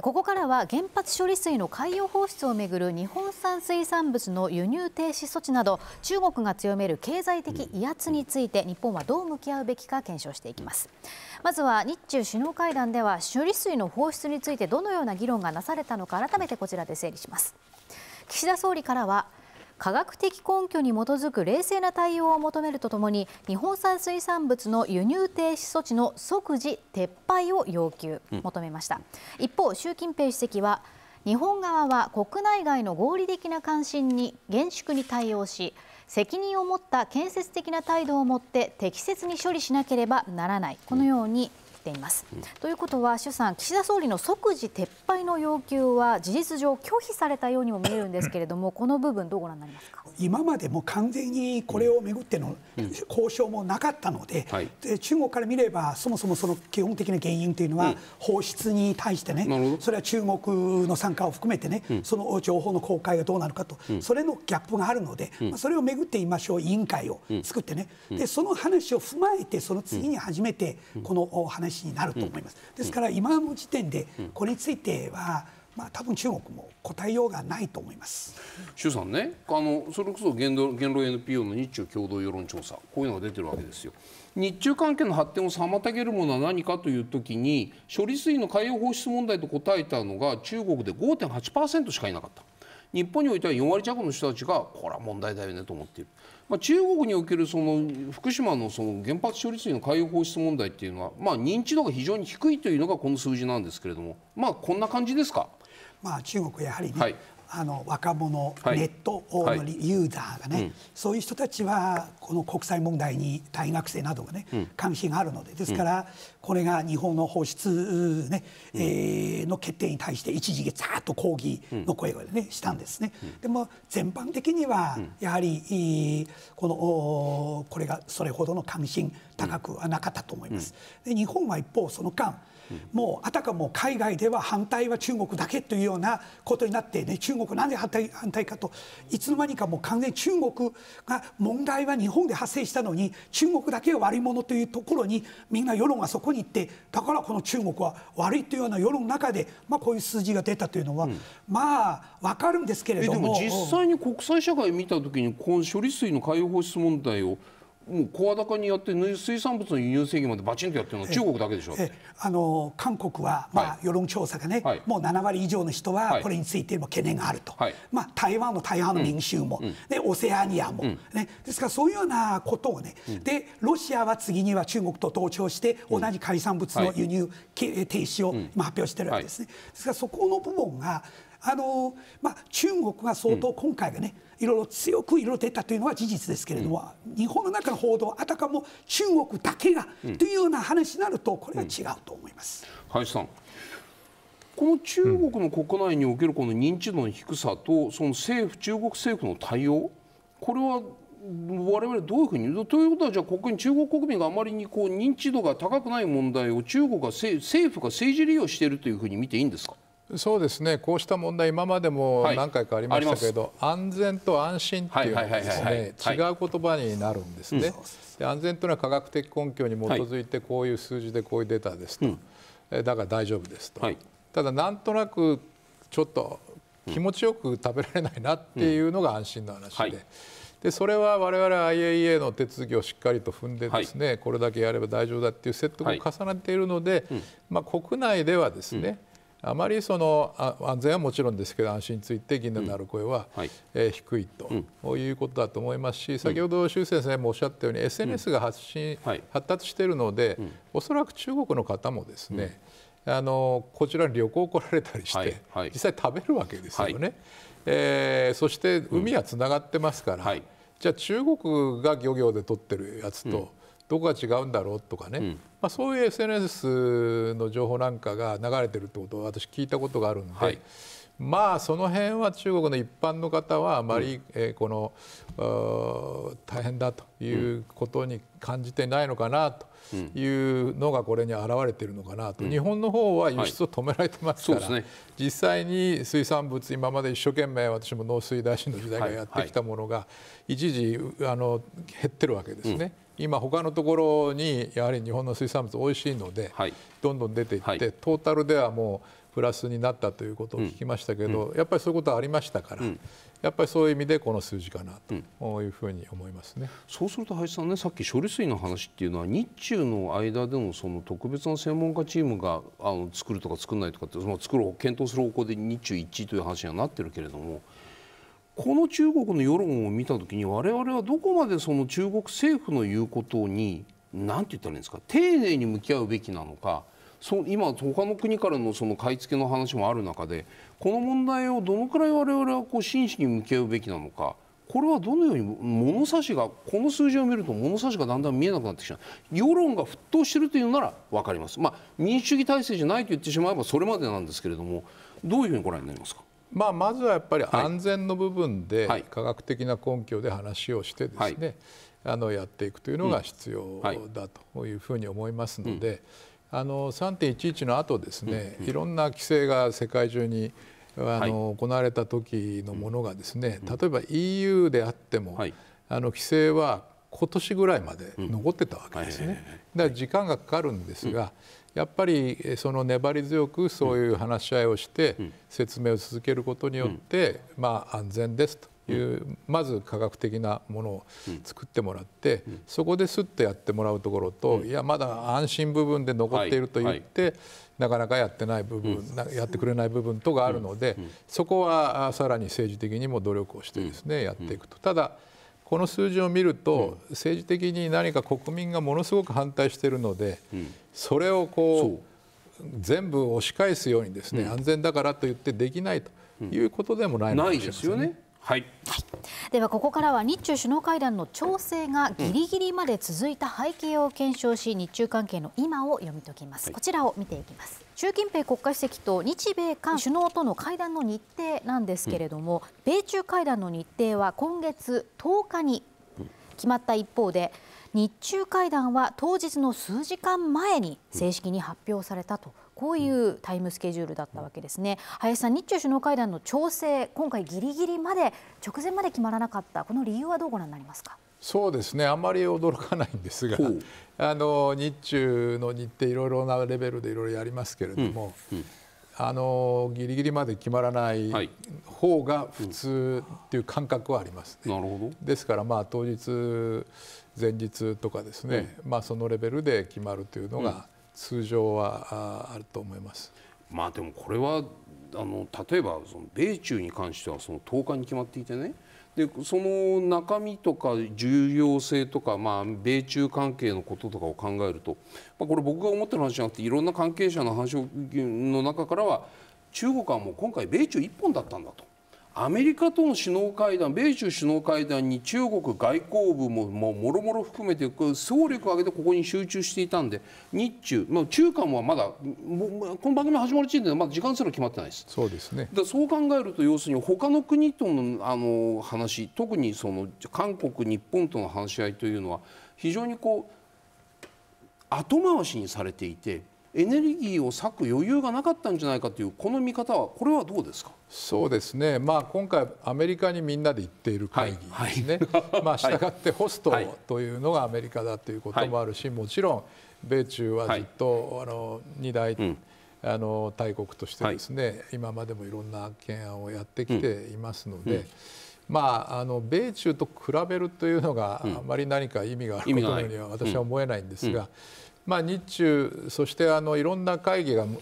ここからは原発処理水の海洋放出をめぐる日本産水産物の輸入停止措置など中国が強める経済的威圧について日本はどう向き合うべきか検証していきますまずは日中首脳会談では処理水の放出についてどのような議論がなされたのか改めてこちらで整理します岸田総理からは科学的根拠に基づく冷静な対応を求めるとともに日本産水産物の輸入停止措置の即時撤廃を要求、求めました、うん、一方習近平主席は日本側は国内外の合理的な関心に厳粛に対応し責任を持った建設的な態度を持って適切に処理しなければならないこのように、うんています。ということは、主さん、岸田総理の即時撤廃の要求は事実上拒否されたようにも見えるんですけれども、この部分、どうご覧になりますか今までも完全にこれをめぐっての交渉もなかったので、はで中国から見れば、そもそもその基本的な原因というのは、放出に対してね、それは中国の参加を含めてね、その情報の公開がどうなるかと、それのギャップがあるので、まそれをめぐってましょう、委員会を作ってね、でその話を踏まえて、その次に初めて、この話になると思います。ですから今の時点でこれについては、まあ、多分中国も答えようがないと思います。周さんね、あのそれこそ言論言論 NPO の日中共同世論調査、こういうのが出てるわけですよ。日中関係の発展を妨げるものは何かというときに、処理水の海洋放出問題と答えたのが中国で5.8%しかいなかった。日本においては4割弱の人たちがこれは問題だよねと思っている。まあ、中国におけるその福島のその原発処理水の海洋放出問題っていうのは、まあ、認知度が非常に低いというのがこの数字なんですけれども、まあ、こんな感じですか。まあ、中国やはりね、はい、あの若者、はい、ネットのユーザーがね、はい、そういう人たちはこの国際問題に大学生などがね、うん、関心があるのでですから、これが日本の放出ね、うん、えー、の決定に対して一時期ざーっと抗議の声を、ね、したんですね、でも全般的にはやはり、このこれがそれほどの関心高くはなかったと思います。で日本は一方その間もうあたかも海外では反対は中国だけというようなことになって、ね、中国なんで反対反対かといつの間にかもう完全に中国が問題は日本で発生したのに中国だけは悪いものというところにみんな世論がそこに行ってだからこの中国は悪いというような世論の中で、まあ、こういう数字が出たというのは、まあ分かるんですけれども。実際に国際社会見た時にこの処理水の海洋放出問題をもう声高によって水産物の輸入制限までバチンとやってるのは中国だけでしょあの韓国は、まあ、はい、世論調査がね、はい、もう7割以上の人はこれについても懸念があると、はい、まあ、台湾の大半の民衆も、うん、でオセアニアも、うん、ね、ですからそういうようなことをね、うん、でロシアは次には中国と同調して同じ海産物の輸入、停止を今発表してるわけですね。ですからそこの部分があのまあ、中国が相当今回がね、うんいろいろ強くろ出たというのは事実ですけれども、うん、日本の中の報道あたかも中国だけが、というような話になるとこれは違うと思います。林さんこの中国の国内におけるこの認知度の低さとその政府中国政府の対応これは我々どういうふうにということはじゃあ国中国国民があまりにこう認知度が高くない問題を中国が政府が政治利用しているというふうに見ていいんですかそうですねこうした問題、今までも何回かありましたけれど、はい、安全と安心っていうのはですね違う言葉になるんですね、う安全というのは科学的根拠に基づいて、こういう数字でこういうデータですと、はい、だから大丈夫ですと、はい、ただ、なんとなくちょっと気持ちよく食べられないなっていうのが安心の話で。でそれは我々 IAEA の手続きをしっかりと踏んでですね、はい、これだけやれば大丈夫だっていう説得を重ねているので、はいうん、まあ、国内ではですね、あまりその安全はもちろんですけど安心について疑念のある声は、うんはい、えー、低いと、うん、いうことだと思いますし先ほど習先生もおっしゃったように、うん、SNS が発信、はい、発達しているので、うん、おそらく中国の方もですね、あのこちらに旅行来られたりして、はい、実際食べるわけですよね、はい、えー、そして海はつながってますから、じゃあ中国が漁業で取ってるやつと、どこが違うんだろうとかね、うん、まあ、そういう SNS の情報なんかが流れてるってことを私聞いたことがあるんで、はい、まあその辺は中国の一般の方はあまり、うん、えー、この大変だということに感じてないのかなと。いうのがこれに表れているのかなと、うん、日本の方は輸出を止められてますから、はいね、実際に水産物今まで一生懸命私も農水大臣の時代からやってきたものが一時あの減ってるわけですね。今他のところにやはり日本の水産物美味しいので、はい、どんどん出ていって、はい、トータルではもうプラスになったということを聞きましたけど、うん、やっぱりそういうことはありましたから、うん、やっぱりそういう意味でこの数字かなというふうに思いますね、うん、そうすると林さんねさっき処理水の話っていうのは日中の間でのその特別な専門家チームがあの作るとか作らないとかってその作る検討する方向で日中一致という話にはなってるけれども。この中国の世論を見た時に我々はどこまでその中国政府の言うことに何て言ったらいいんですか丁寧に向き合うべきなのかそ今他の国からのその買い付けの話もある中でこの問題をどのくらい我々はこう真摯に向き合うべきなのかこれはどのように物差しがこの数字を見ると物差しがだんだん見えなくなってきた世論が沸騰しているというなら分かります、まあ、民主主義体制じゃないと言ってしまえばそれまでなんですけれどもどういうふうにご覧になりますかまあ、まずはやっぱり安全の部分で科学的な根拠で話をしてですね、あのやっていくというのが必要だというふうに思いますので、あの3.11の後ですね、いろんな規制が世界中にあの行われた時のものがですね例えば EU であっても、あの規制は今年ぐらいまで残ってたわけですね。だから時間がかかるんですが、やっぱりその粘り強くそういう話し合いをして説明を続けることによって、まあ、安全ですというまず科学的なものを作ってもらって、うん、そこですっとやってもらうところと、うん、いやまだ安心部分で残っていると言って、はいはい、なかなかやってない部分、うん、やってくれない部分とがあるので、そこはさらに政治的にも努力をしてですね、やっていくと。ただこの数字を見ると、政治的に何か国民がものすごく反対しているので、それをこう全部押し返すようにですね、安全だからと言ってできないということでもない、ね、ないですよね。はい、はい、ではここからは日中首脳会談の調整がぎりぎりまで続いた背景を検証し、うん、日中関係の今を読み解きます、はい、こちらを見ていきます習近平国家主席と日米韓首脳との会談の日程なんですけれども、うん、米中会談の日程は今月10日に決まった一方で日中会談は当日の数時間前に正式に発表されたと。こういうタイムスケジュールだったわけですね林さん、日中首脳会談の調整、今回ぎりぎりまで直前まで決まらなかった、この理由はどうご覧になりますか。そうですねあまり驚かないんですがあの日中の日程いろいろなレベルでいろいろやりますけれども、うんうん、あのギリギリまで決まらない方が普通っていう感覚はあります、ね、はいうん、ですからまあ当日前日とかですね、うん、まあ、そのレベルで決まるというのが通常はあると思います。うん、まあ、でもこれはあの例えばその米中に関してはその10日に決まっていてねでその中身とか重要性とか、まあ、米中関係のこととかを考えると、まあ、これ僕が思ってる話じゃなくていろんな関係者の話の中からは中国はもう今回米中一本だったんだと。アメリカとの首脳会談米中首脳会談に中国外交部ももろもろ含めて総力を挙げてここに集中していたんで日中、まあ、中間はまだこの番組始まる時点でまだ時間すら決まってないですそうです、ね、だそう考えると要するに他の国とのあの話特にその韓国、日本との話し合いというのは非常にこう後回しにされていて。エネルギーを割く余裕がなかったんじゃないかというこの見方はこれはどうですかそうですね、まあ、今回アメリカにみんなで行っている会議ですね、はいはい、まあ、したがってホストというのがアメリカだということもあるし、はい、もちろん米中はずっと、あの2大、うん、あの大国としてですね、今までもいろんな懸案をやってきていますので。うんうんまあ、あの米中と比べるというのがあまり何か意味があることうには私は思えないんですが、うんうんまあ、日中、そしてあのいろんな会議が向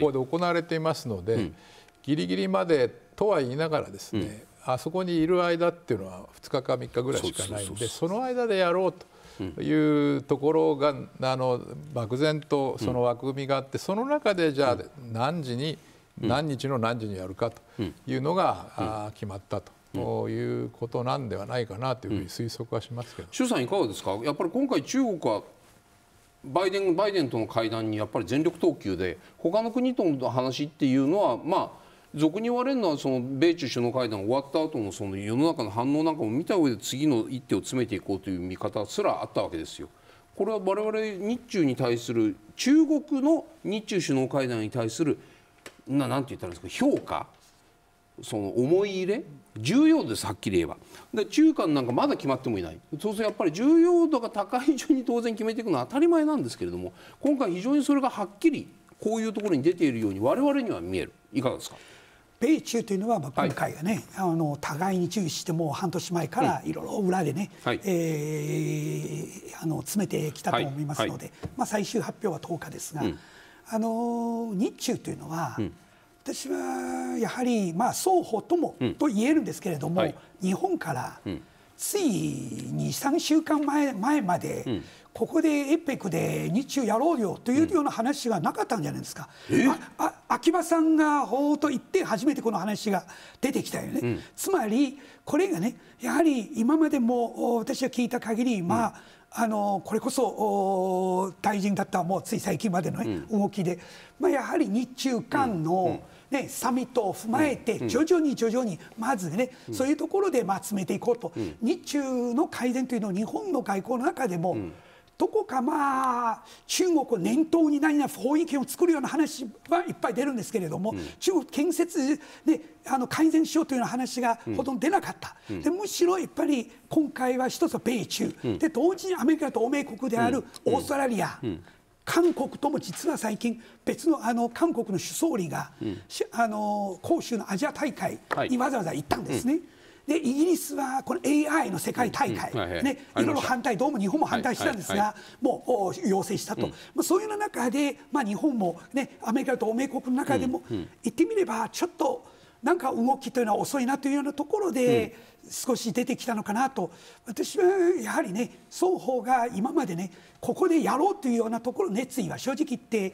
こうで行われていますので、はいうん、ぎりぎりまでとは言いながらですね、うん、あそこにいる間っていうのは2日か3日ぐらいしかないのでその間でやろうと。いうところがあの漠然とその枠組みがあって、その中でじゃあ何時に、何日の何時にやるかというのが、うん、あ決まったと。いうことなんではないかなというふうに推測はしますけど、うん、さんいかがですか。やっぱり今回中国はバイデンバイデンとの会談にやっぱり全力投球で他の国との話っていうのはまあ俗に言われるのはその米中首脳会談終わった後のその世の中の反応なんかも見た上で次の一手を詰めていこうという見方すらあったわけですよ。これは我々日中に対する中国の日中首脳会談に対するななんて言ったらいいんですか評価その思い入れ重要ですはっきり言えばで中間なんかまだ決まってもいないそうするとやっぱり重要度が高い順に当然決めていくのは当たり前なんですけれども今回非常にそれがはっきりこういうところに出ているように我々には見えるいかがですか米中というのは、まあ、今回がね、はい、あの互いに注意してもう半年前からいろいろ裏でね、はい、えー、あの詰めてきたと思いますので、はいはい、まあ、最終発表は10日ですが、うん、あの日中というのは、うん私はやはり、まあ、双方ともと言えるんですけれども、うんはい、日本からつい23週間前前まで、うん、ここでエペクで日中やろうよというような話がなかったんじゃないですか、うん、あ秋葉さんがほうと言って初めてこの話が出てきたよね、つまりこれがねやはり今までも私は聞いた限りまあ、あのこれこそ大臣だったもうつい最近までの、ね、動きで、まあ、やはり日中間の、ね、サミットを踏まえて、徐々に徐々に、まずね、そういうところでまあ詰めていこうと、日中の改善というのを日本の外交の中でも、どこかまあ中国を念頭に何々法意権を作るような話はいっぱい出るんですけれども、うん、中国建設であの改善しようというような話がほとんど出なかった、うん、でむしろやっぱり今回は一つは米中、うん、で同時にアメリカと同盟国であるオーストラリア、韓国とも実は最近別のあの韓国の首相理が、うん、あの杭州のアジア大会にわざわざ行ったんですね。はいうんでイギリスはこの AI の世界大会、ね、いろいろ反対、どうも日本も反対したんですが、はいはいはい、もう要請したと、うん、まあ、そういう中で、まあ、日本も、ね、アメリカと同盟国の中でも、うんうん、言ってみれば、ちょっとなんか動きというのは遅いなというようなところで。うん少し出てきたのかなと私はやはりね双方が今までねここでやろうというようなところ熱意は正直言って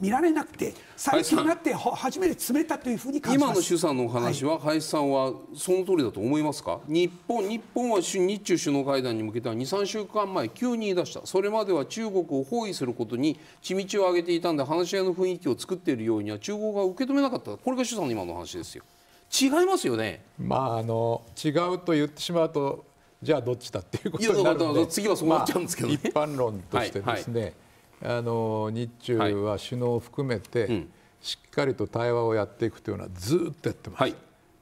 見られなくて最近になって初めて詰めたというふうに今の主さんのお話は、はい、林さんはその通りだと思いますか日本日本は日中首脳会談に向けては23週間前急に言い出したそれまでは中国を包囲することに地道を上げていたんで話し合いの雰囲気を作っているようには中国が受け止めなかったこれが主さんの今の話ですよ。違いますよね。まああの違うと言ってしまうとじゃあどっちだっていうことになるので、次はそうなっちゃうんですけど、ねまあ、一般論としてですね、はいはい、あの日中は首脳を含めて、はい、しっかりと対話をやっていくというのはずっとやってます。はい、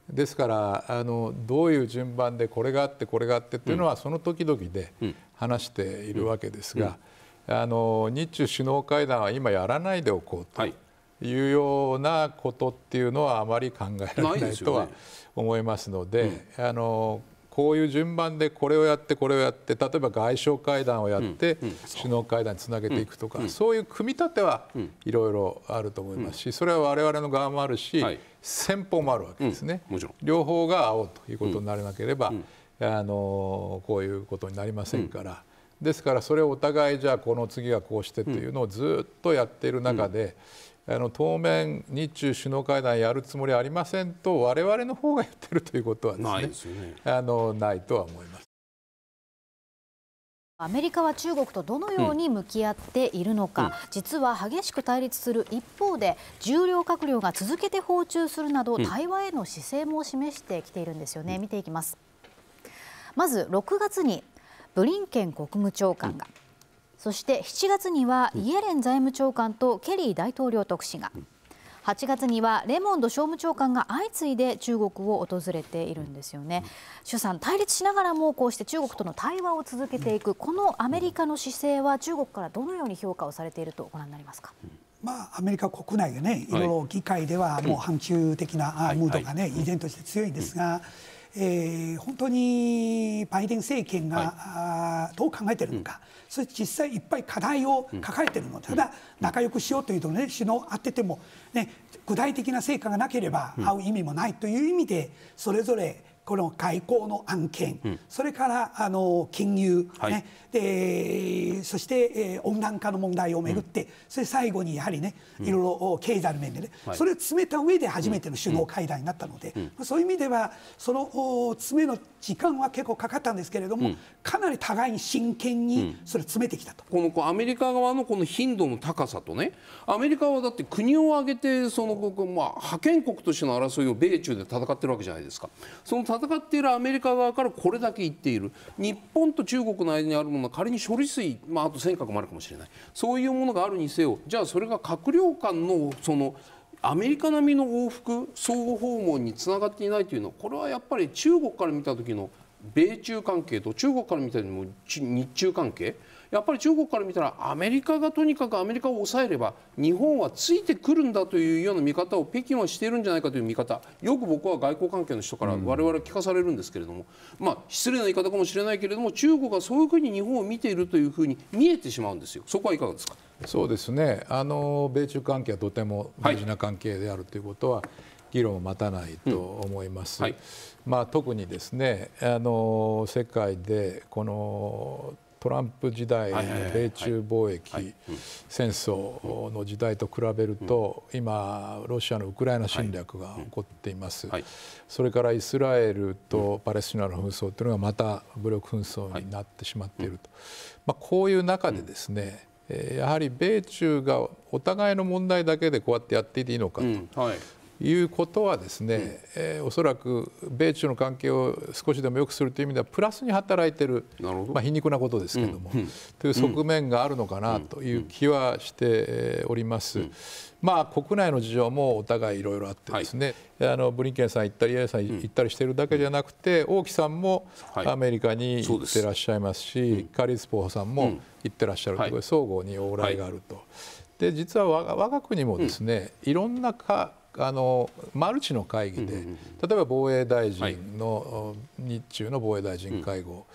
ですからあのどういう順番でこれがあってこれがあってっていうのは、うん、その時々で話しているわけですが、うんうん、あの日中首脳会談は今やらないでおこうと、はいいうようなことっていうのはあまり考えられないとは思いますので、あのこういう順番でこれをやってこれをやって例えば外相会談をやって、首脳会談につなげていくとか、そういう組み立てはいろいろあると思いますし、それは我々の側もあるし、先方もあるわけですね、両方が会おうということにならなければ、あのこういうことになりませんから。ですからそれをお互いじゃあこの次はこうしてというのをずっとやっている中で、あの当面、日中首脳会談やるつもりありませんと我々の方が言ってるということはですねないですねあのないとは思います。アメリカは中国とどのように向き合っているのか、うん、実は激しく対立する一方で重量閣僚が続けて訪中するなど、うん、対話への姿勢も示してきているんですよね、うん、見ていきますまず6月にブリンケン国務長官が、そして7月にはイエレン財務長官とケリー大統領特使が。8月にはレモンド商務長官が相次いで中国を訪れているんですよね。朱さん、対立しながらもこうして中国との対話を続けていく、このアメリカの姿勢は中国からどのように評価をされているとご覧になりますか。まあ、アメリカ国内でね、いろいろ議会ではもう反中的なムードがね、依然として強いんですが。うんえー、本当にバイデン政権が、はい、どう考えているのか、うん、それ実際いっぱい課題を抱えているので、ただ仲良くしようというとね首脳あってても、ね、具体的な成果がなければ会う意味もないという意味でそれぞれこの外交の案件、うん、それからあの金融、はい、でそして、えー、温暖化の問題をめぐって、うん、それ最後にやはりね、いろいろ経済の面でね、はい、それを詰めた上で初めての首脳会談になったので、そういう意味では、その詰めの時間は結構かかったんですけれども、かなり互いに真剣にそれ詰めてきたと。このこアメリカ側のこの頻度の高さとね、アメリカはだって国を挙げてその、まあ、覇権国としての争いを米中で戦ってるわけじゃないですか。その戦っているアメリカ側からこれだけ言っている日本と中国の間にあるものは仮に処理水、まあ、あと尖閣もあるかもしれないそういうものがあるにせよじゃあそれが閣僚間のそのアメリカ並みの往復相互訪問につながっていないというのはこれはやっぱり中国から見た時の米中関係と中国から見た時の日中関係やっぱり中国から見たらアメリカがとにかくアメリカを抑えれば日本はついてくるんだというような見方を北京はしているんじゃないかという見方よく僕は外交関係の人から我々聞かされるんですけれども、まあ、失礼な言い方かもしれないけれども中国がそういうふうに日本を見ているというふうに見えてしまうんですよ。そこはいかがですかそうですねあの米中関係はとても大事な関係であるということは、はい議論を待たないと思います、うんはい、まあ、特にですねあの世界でこのトランプ時代米中貿易戦争の時代と比べると今ロシアのウクライナ侵略が起こっていますそれからイスラエルとパレスチナの紛争というのがまた武力紛争になってしまっているとまあこういう中でですねやはり米中がお互いの問題だけでこうやってやっていていいのかと、いうことはですね、えー、おそらく米中の関係を少しでも良くするという意味ではプラスに働いてるまあ、皮肉なことですけども、うんうん、という側面があるのかなという気はしております。まあ、国内の事情もお互いいろいろあってですね、はい、あのブリンケンさん行ったり、イエさん行ったりしているだけじゃなくて、王毅さんもアメリカに行ってらっしゃいますし、はい、すカリスポーさんも行ってらっしゃるという相互に往来があると。で実は我が国もですね、いろんなかあのマルチの会議で、例えば防衛大臣の、はい、日中の防衛大臣会合、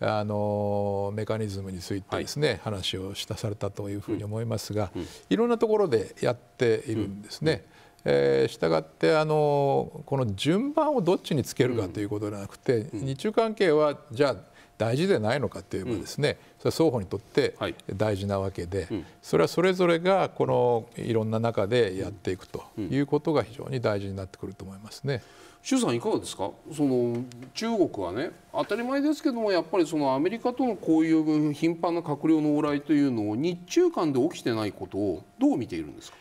うん、あのメカニズムについてですね、はい、話をしたされたというふうに思いますが、うんいろんなところでやっているんですね。えー、したがってあのこの順番をどっちにつけるかということではなくて、日中関係はじゃあ大事でないのかといえばですね、うん、それは双方にとって大事なわけで、はい、それはそれぞれがこのいろんな中でやっていくということが非常に大事になってくると思いますね。周さんいかがですかその中国はね当たり前ですけどもやっぱりそのアメリカとのこういう頻繁な閣僚の往来というのを日中間で起きてないことをどう見ているんですか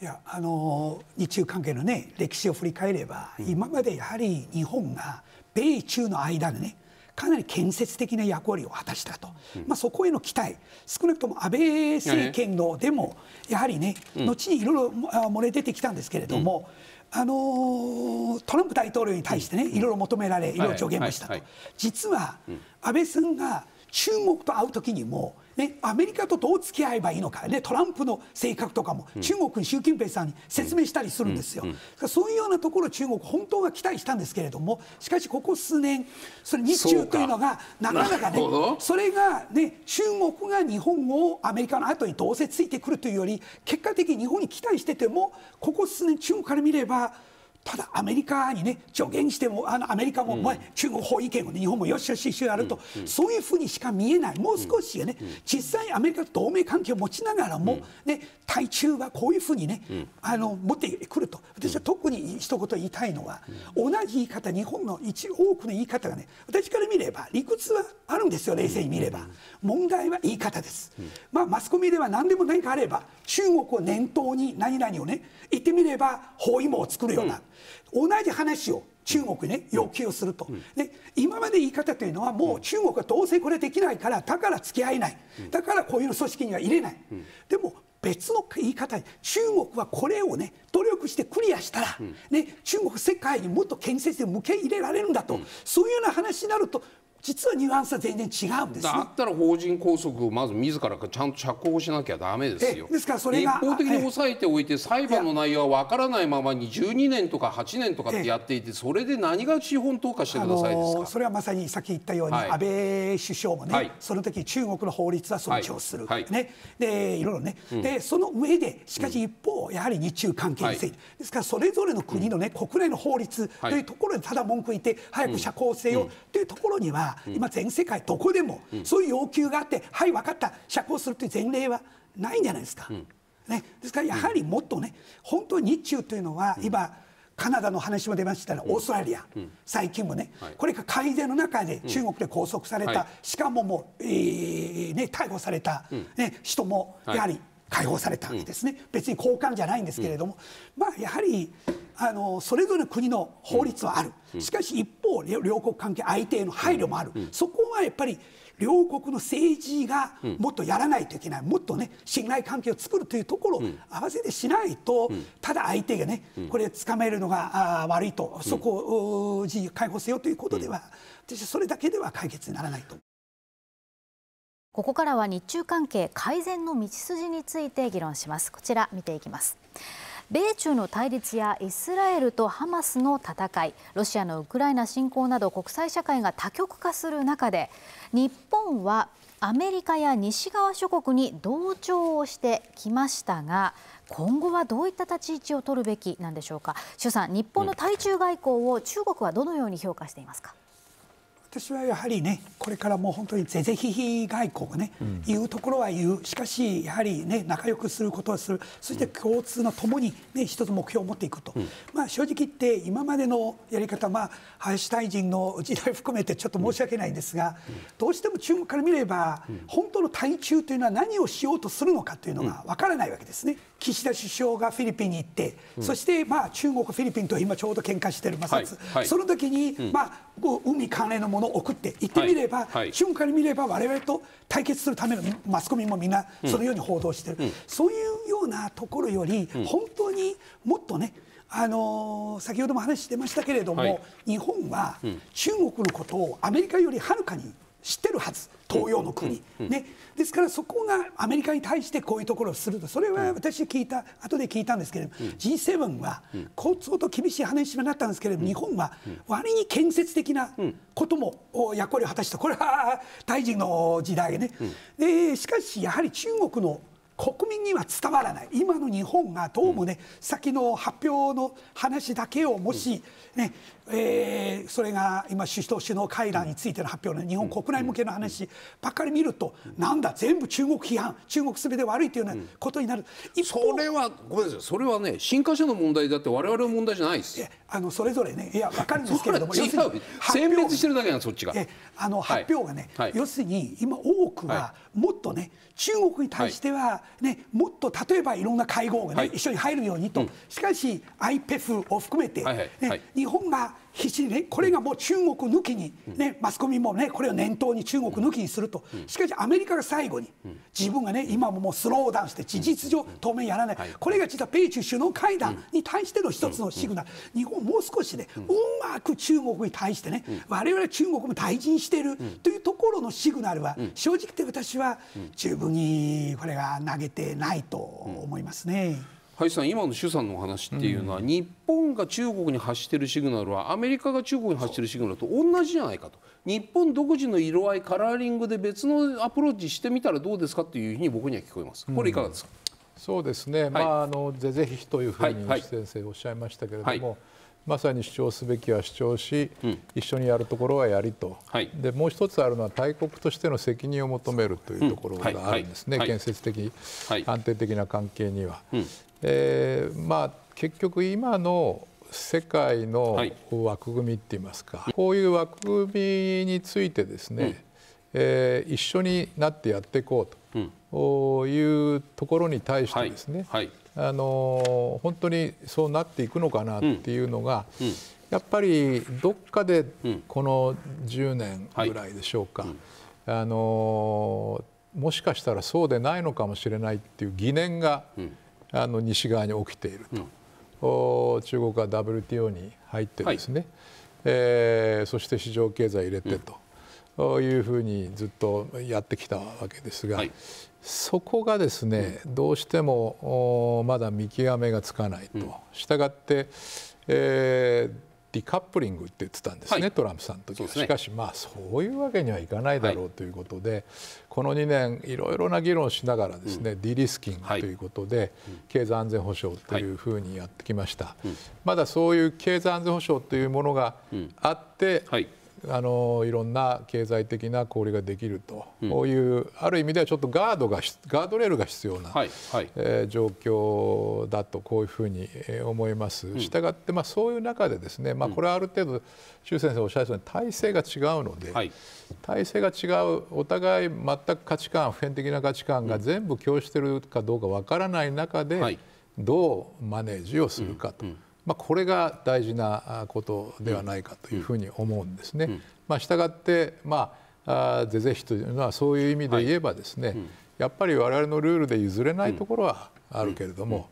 いやあの日中関係の、ね、歴史を振り返れば、うん、今までやはり日本が米中の間でねかなり建設的な役割を果たしたと、まあ、そこへの期待少なくとも安倍政権のでもやはりね、後にいろいろ漏れ出てきたんですけれども、あのー、トランプ大統領に対してね、いろいろ求められいろいろ助言もしたと、実は安倍さんが中国と会う時にも、ね、アメリカとどう付き合えばいいのか、ね、トランプの性格とかも、中国、に習近平さんに説明したりするんですよ、そういうようなところ、中国、本当は期待したんですけれども、しかしここ数年、それ日中というのが、なかなかね、それが、ね、中国が日本をアメリカの後にどうせついてくるというより、結果的に日本に期待してても、ここ数年、中国から見れば、ただアメリカにね助言してもあのアメリカも、うん、中国法意見を、ね、日本もよしよししやると、うん、そういうふうにしか見えないもう少しね、実際アメリカと同盟関係を持ちながらも、ね、対中はこういうふうにね、あの持ってくると私は特に一言言いたいのは、同じ言い方日本の一多くの言い方がね私から見れば理屈はあるんですよ冷静に見れば、問題は言い方です、まあ、マスコミでは何でも何かあれば中国を念頭に何々をね言ってみれば包囲網を作るような、同じ話を中国に、ね、要求すると、うん、で今まで言い方というのはもう中国はどうせこれできないからだから付き合えない、だからこういう組織には入れない、うん、でも別の言い方に中国はこれを、ね、努力してクリアしたら、うん、ね、中国世界にもっと建設で向け入れられるんだと、そういうような話になると実はニュアンスは全然違うんです、ね、だったら法人拘束をまず自らちゃんと釈放しなきゃだめですよ。ですからそれが一方的に抑えておいて裁判の内容は分からないままに12年とか8年とかってやっていてそれで何が資本投下してくださいですかそれはまさにさっき言ったように、安倍首相もね、はい、その時中国の法律は尊重する、はい、ねでいろいろね、うん、でその上でしかし一方、やはり日中関係について、ですからそれぞれの国のね、うん、国内の法律というところでただ文句言って早く釈放せよ、というところには、今全世界どこでも、そういう要求があってはい分かった釈放するという前例はないんじゃないですか。ね、ですからやはりもっとね、本当に日中というのは今、カナダの話も出ましたが、オーストラリア、最近もね、これが改善の中で中国で拘束された、しかももう、えね、逮捕された、ね、人もやはり解放されたわけですね、別に交換じゃないんですけれども、まあやはりあのそれぞれの国の法律はある、しかし一方、両国関係、相手への配慮もある、そこはやっぱり両国の政治がもっとやらないといけない、もっと、ね、信頼関係を作るというところを合わせてしないと、ただ相手がね、これ、つかめるのが悪いと、そこを自由解放せよということでは、私はそれだけでは解決にならないと。ここからは日中関係改善の道筋について議論します。こちら見ていきます。米中の対立やイスラエルとハマスの戦いロシアのウクライナ侵攻など国際社会が多極化する中で日本はアメリカや西側諸国に同調をしてきましたが今後はどういった立ち位置を取るべきなんでしょうか朱さん日本の対中外交を中国はどのように評価していますか。私はやはりねこれからもう本当に是々非々外交をね、うん、言うところは言うしかしやはりね仲良くすることをするそして共通のともに、ね、一つ目標を持っていくと、うん、まあ正直言って今までのやり方、まあ、林大臣の時代含めてちょっと申し訳ないんですが、うん、どうしても中国から見れば、本当の対中というのは何をしようとするのかというのが分からないわけですね。岸田首相がフィリピンに行って、そしてまあ中国、フィリピンと今ちょうど喧嘩している摩擦、はいはい、その時に、まあ海関連のものを送って行ってみれば、はい、瞬間に見れば我々と対決するためのマスコミもみんなそのように報道してる、うん、そういうようなところより、本当にもっとねあのー、先ほども話してましたけれども、はい、日本は中国のことをアメリカよりはるかに知ってるはず、東洋の国、ね、ですからそこがアメリカに対してこういうところをするとそれは私聞いた後で聞いたんですけれども、G7 は交通と厳しい話になったんですけれども、日本は割に建設的なことも役割を果たしたこれは大臣の時代ね。でしかしやはり中国の国民には伝わらない今の日本がどうもね、うん、先の発表の話だけをもしね、ね、えー、それが今首脳首脳会談についての発表の日本国内向けの話ばっかり見ると、なんだ全部中国批判中国すべて悪いというようなことになる、それはごめんなさいそれはね新華社の問題だってわれわれの問題じゃないですあのそれぞれねいや分かるんですけれども選別してるだけなそっちがあの発表がね、はい要するに今多くはもっとね中国に対してはね、もっと例えばいろんな会合がね、一緒に入るようにと、うん、しかし IPEF を含めてね、ね日本が必死にねこれがもう中国抜きに、ね、マスコミもねこれを念頭に中国抜きにするとしかしアメリカが最後に自分がね今ももうスローダウンして事実上当面やらないこれが実は米中首脳会談に対しての一つのシグナル日本もう少しねうまく中国に対してね我々中国も退陣しているというところのシグナルは正直言って私は十分にこれが投げてないと思いますね。林さん今の主さんのお話っていうのは、うん、日本が中国に発しているシグナルはアメリカが中国に発しているシグナルと同じじゃないかと日本独自の色合いカラーリングで別のアプローチしてみたらどうですかというふうに僕には聞こえます。これいかがですか、うん、そうですね、はい、まああの是ぜひというふうに、はい、先生おっしゃいましたけれども、はいまさに主張すべきは主張し、うん、一緒にやるところはやりと、はい、でもう一つあるのは大国としての責任を求めるというところがあるんですね、うんはい、建設的、安定的な関係には。うん、えー、まあ、結局今の世界の枠組みって言いますか、こういう枠組みについてですね、えー、一緒になってやっていこうというところに対してですね、はい、あの本当にそうなっていくのかなっていうのが、うんうん、やっぱりどっかでこの10年ぐらいでしょうか、はい、あのもしかしたらそうでないのかもしれないっていう疑念が、あの西側に起きていると、中国は WTO に入ってですね、はい、えー、そして市場経済入れてと。いうふうにずっとやってきたわけですが、はい、そこがですねどうしてもまだ見極めがつかないと、したがって、えー、ディカップリングって言ってたんですね、はい、トランプさんの時は、ね、しかしまあそういうわけにはいかないだろうということで、はい、この2年いろいろな議論しながらですね、うん、ディリスキングということで、はい、経済安全保障というふうにやってきました、まだそういう経済安全保障というものがあって、あのいろんな経済的な交流ができるという、うある意味ではちょっとガードがガードレールが必要な、はいはい、えー、状況だとこういうふうに思います、うん、したがって、まあ、そういう中でですね、まあ、これはある程度周先生おっしゃるように体制が違うので、はい、体制が違うお互い全く価値観普遍的な価値観が全部共有しているかどうかわからない中で、どうマネージをするかと。うんまあ、これが大事なことではないかというふうに思うんですね。うんうん、まあ、従って、まあ、あ是々非というのはそういう意味で言えばですね、はい、やっぱり我々のルールで譲れないところはあるけれども、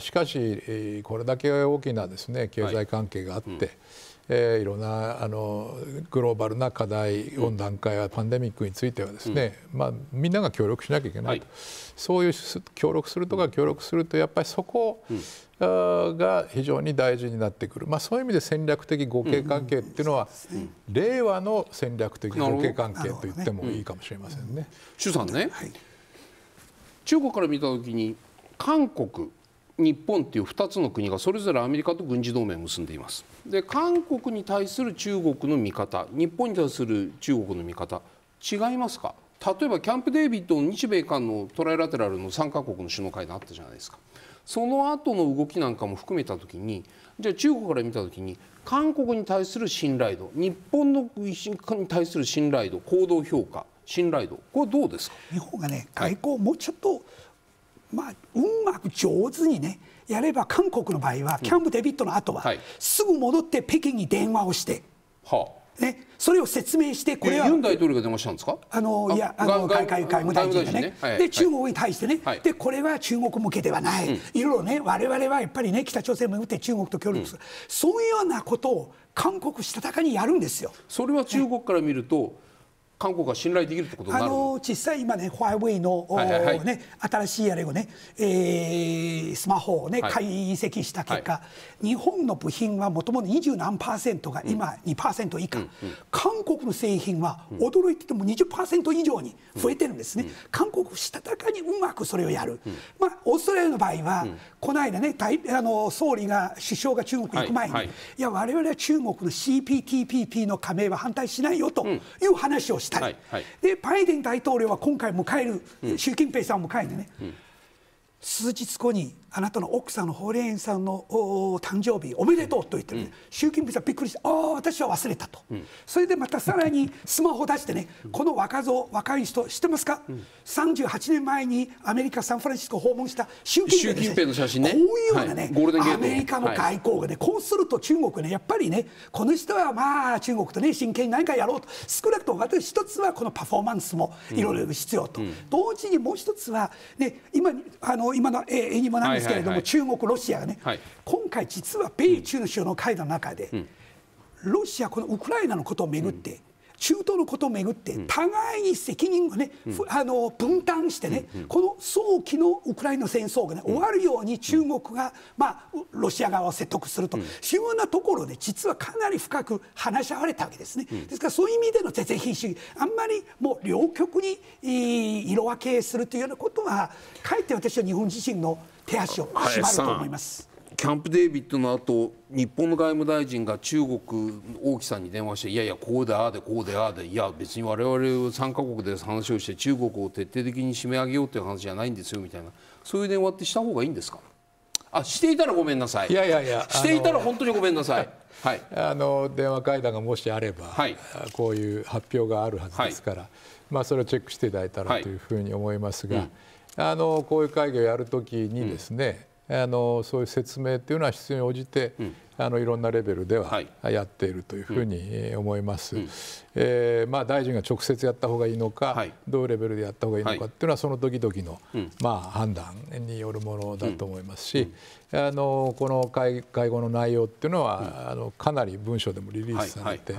しかし、これだけ大きなですね経済関係があって、はいうんえー、いろんなあのグローバルな課題、温暖化やパンデミックについてはですね、うん、まあ、みんなが協力しなきゃいけない、はい、そういう協力するとか協力するとやっぱりそこが非常に大事になってくる、まあ、そういう意味で戦略的合計関係っていうのは、うん、令和の戦略的合計関係と言ってもいいかもしれませんね。ねうん、さんね、はい、中国から見たときに韓国日本という2つの国がそれぞれアメリカと軍事同盟を結んでいますで韓国に対する中国の見方日本に対する中国の見方違いますか例えばキャンプ・デービッドの日米韓のトライラテラルの3カ国の首脳会談あったじゃないですかその後の動きなんかも含めた時にじゃあ中国から見た時に韓国に対する信頼度日本のに対する信頼度行動評価信頼度これどうですか日本がね外交をもうちょっと、はいまあ、うまく上手にねやれば韓国の場合はキャンプ・デビットの後は、すぐ戻って北京に電話をして、はあね、それを説明してこれは、ユン大統領が電話したんですかあのいやあの外外務大臣がねで中国に対してね、でこれは中国向けではない、い、ろいろね我々はやっぱりね北朝鮮も打って中国と協力する、そういうようなことを韓国したたかにやるんですよ。それは中国から見ると、韓国が信頼できるってことあの実際今ね、ファイウェイの、はいはいはい、ね、新しいあれをね、えー、スマホをね、解析した結果、はい、日本の部品はもともと二十何パーセントが今二パーセント以下、うん、韓国の製品は驚いてても二十パーセント以上に増えてるんですね、うんうん、韓国したたかにうまくそれをやる、まあ、オーストラリアの場合は、この間ね、あの総理が首相が中国行く前に、はい、はい、いや、我々は中国の CPTPP の加盟は反対しないよという話をしてしたはいはい、でバイデン大統領は今回迎える、うん、習近平さんを迎えてね、うん、数日後にあなたの奥さんのホーレインさんの誕生日おめでとうと言ってる、うん、習近平さんびっくりしてああ私は忘れたと、うん、それでまたさらに スマホ出してね、うん、この若造若い人知ってますか、うん、38年前にアメリカサンフランシスコ訪問した習近平、ね,、の写真ねこういうようなね、はい、アメリカの外交がね、はい、こうすると中国ねやっぱりねこの人はまあ中国とね真剣に何かやろうと少なくとも私一つはこのパフォーマンスもいろいろ必要と、同時にもう一つはね今あの今の絵にもなんですけれども、中国、ロシアがね、今回、実は米中の首脳会談の中で、ロシア、このウクライナのことを巡って、中東のことをめぐって互いに責任をね、うん、あの分担してね、うんうん、この早期のウクライナ戦争が、ね、終わるように中国が、まあ、ロシア側を説得するというようなところで実はかなり深く話し合われたわけですね。ですからそういう意味での是々非主義あんまりもう両極に色分けするというようなことはかえって私は日本自身の手足を縛ると思います。キャンプ・デービッドの後日本の外務大臣が中国王毅さんに電話していやいやこうでああでこうでああでいや別に我々3か国で話をして中国を徹底的に締め上げようという話じゃないんですよみたいなそういう電話ってした方がいいんですかあしていたらごめんなさいいやいやいやしていたら本当にごめんなさい。はい、あの電話会談がもしあれば、はい、こういう発表があるはずですから、はい、まあ、それをチェックしていただいたらというふうに思いますが、はいうん、あのこういう会議をやるときにですね、あのそういう説明っていうのは必要に応じて、うん、あのいろんなレベルではやっているというふうに思います、ううん、えー、まあ、大臣が直接やったほうがいいのか、はい、どういうレベルでやったほうがいいのかっていうのはその時々の、うん、まあ、判断によるものだと思いますし、あのこの会会合の内容っていうのは、あのかなり文書でもリリースされて、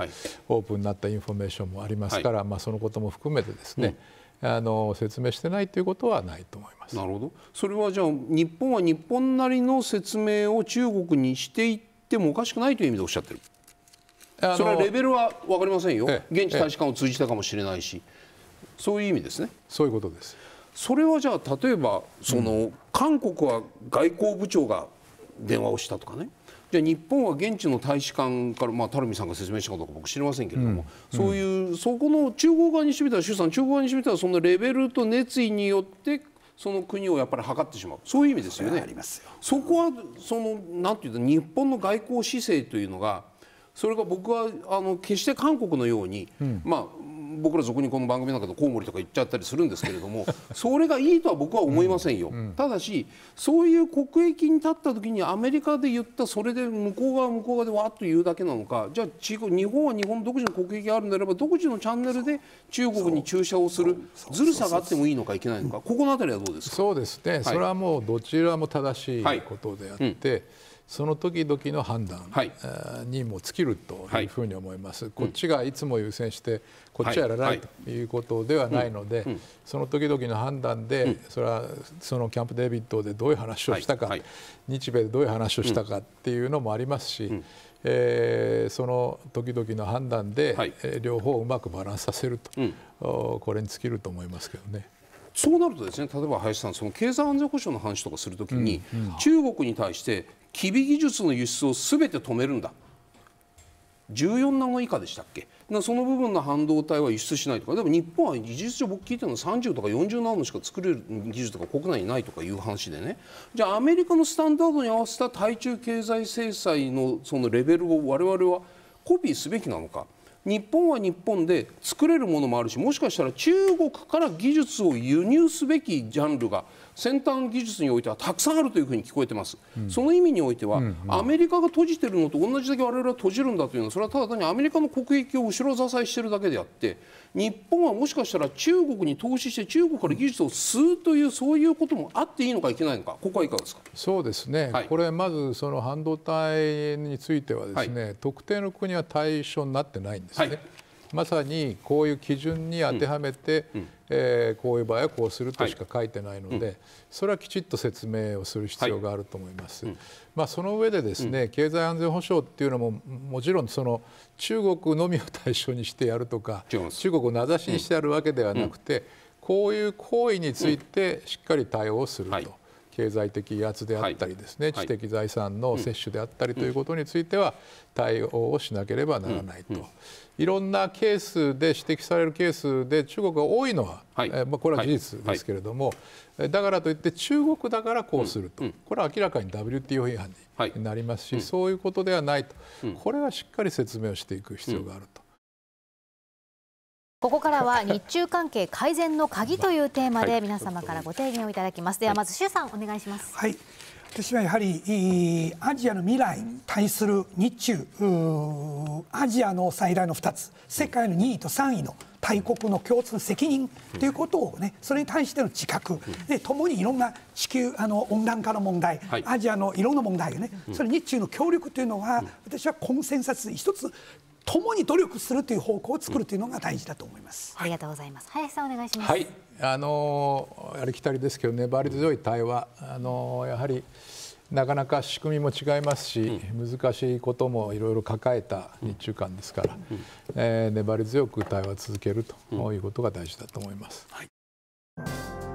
オープンになったインフォメーションもありますから、まあ、そのことも含めてですね、あの説明してないということはないと思いますなるほどそれはじゃあ日本は日本なりの説明を中国にしていってもおかしくないという意味でおっしゃってるそれはレベルは分かりませんよ、現地大使館を通じたかもしれないし、そういう意味ですね。そういうことですそれはじゃあ例えばその、うん、韓国は外交部長が電話をしたとかねじゃあ日本は現地の大使館から、まあ、垂水さんが説明したかどうか僕知りませんけれども、うん、そういうそこの中国側にしてみたら習さん中国側にしてみたらそのレベルと熱意によってその国をやっぱり測ってしまうそういう意味ですよね。そそこはそのなんていうと日本の外交姿勢というのがそれが僕はあの決して韓国のように、うん、まあ僕ら俗にこの番組の中でコウモリとか言っちゃったりするんですけれども それがいいとは僕は思いませんよ、うんうん、ただしそういう国益に立った時にアメリカで言ったそれで向こう側向こう側でわっと言うだけなのかじゃあ日本は日本独自の国益があるあれば独自のチャンネルで中国に注射をするずるさがあってもいいのかいけないのかここのたりはどうですかそうですね、はい、それはもうどちらも正しいことであって、はいうんその時々の判断にも尽きるというふうに思います、はい、こっちがいつも優先して、こっちはやらないということではないので、その時々の判断で、それはそのキャンプ・デービッドでどういう話をしたか、日米でどういう話をしたかっていうのもありますし、えー、その時々の判断で、両方うまくバランスさせると、これに尽きると思いますけどね。そうなるとですね例えば林さんその経済安全保障の話とかするときに、うんうん、中国に対して機微技術の輸出をすべて止めるんだ14ナノ以下でしたっけその部分の半導体は輸出しないとかでも日本は事実上僕聞いるのは30とか40ナノしか作れる技術が国内にないとかいう話でねじゃあアメリカのスタンダードに合わせた対中経済制裁のそのレベルを我々はコピーすべきなのか日本は日本で作れるものもあるしもしかしたら中国から技術を輸入すべきジャンルが先端技術においてはたくさんあるというふうに聞こえてます、うん、その意味においては、うんうん、アメリカが閉じてるのと同じだけ我々は閉じるんだというのはそれはただ単にアメリカの国益を後ろ支えしてるだけであって日本はもしかしたら中国に投資して中国から技術を吸うというそういうこともあっていいのかいけないのかここはいかがですかそうですね、はい、これまずその半導体についてはですね、はい、特定の国は対象になってないんですね。はいまさにこういう基準に当てはめて、うん、えー、こういう場合はこうするとしか書いてないので、はいうん、それはきちっと説明をする必要があると思います。はい、まあ、その上でですね、経済安全保障っていうのももちろんその中国のみを対象にしてやるとか中国を名指しにしてやるわけではなくて、こういう行為についてしっかり対応すると。経済的威圧であったりですね、知的財産の摂取であったりということについては対応をしなければならないと。いろんなケースで指摘されるケースで中国が多いのは、はい、えまあ、これは事実ですけれども、はい、だからといって中国だからこうすると、うん、これは明らかに WTO 違反になりますし、はい、そういうことではないと、うん、これはしっかり説明をしていく必要があると。うんここからは日中関係改善の鍵というテーマで皆様からご提言をいただきます。ではまず周さんお願いします。はい。私はやはりアジアの未来に対する日中アジアの最大の2つ世界の2位と3位の大国の共通責任ということを、ね、それに対しての自覚で共にいろんな地球あの温暖化の問題、アジアのいろんな問題ねそれ日中の協力というのは私はコンセンサス一つ共に努力するという方向を作るというのが大事だと思います。ありがとうございます。林さんお願いします。はい、あのありきたりですけど粘り強い対話、あのやはり。なかなか仕組みも違いますし、難しいこともいろいろ抱えた日中間ですから、うん、えー、粘り強く対話を続けるということが大事だと思います。はい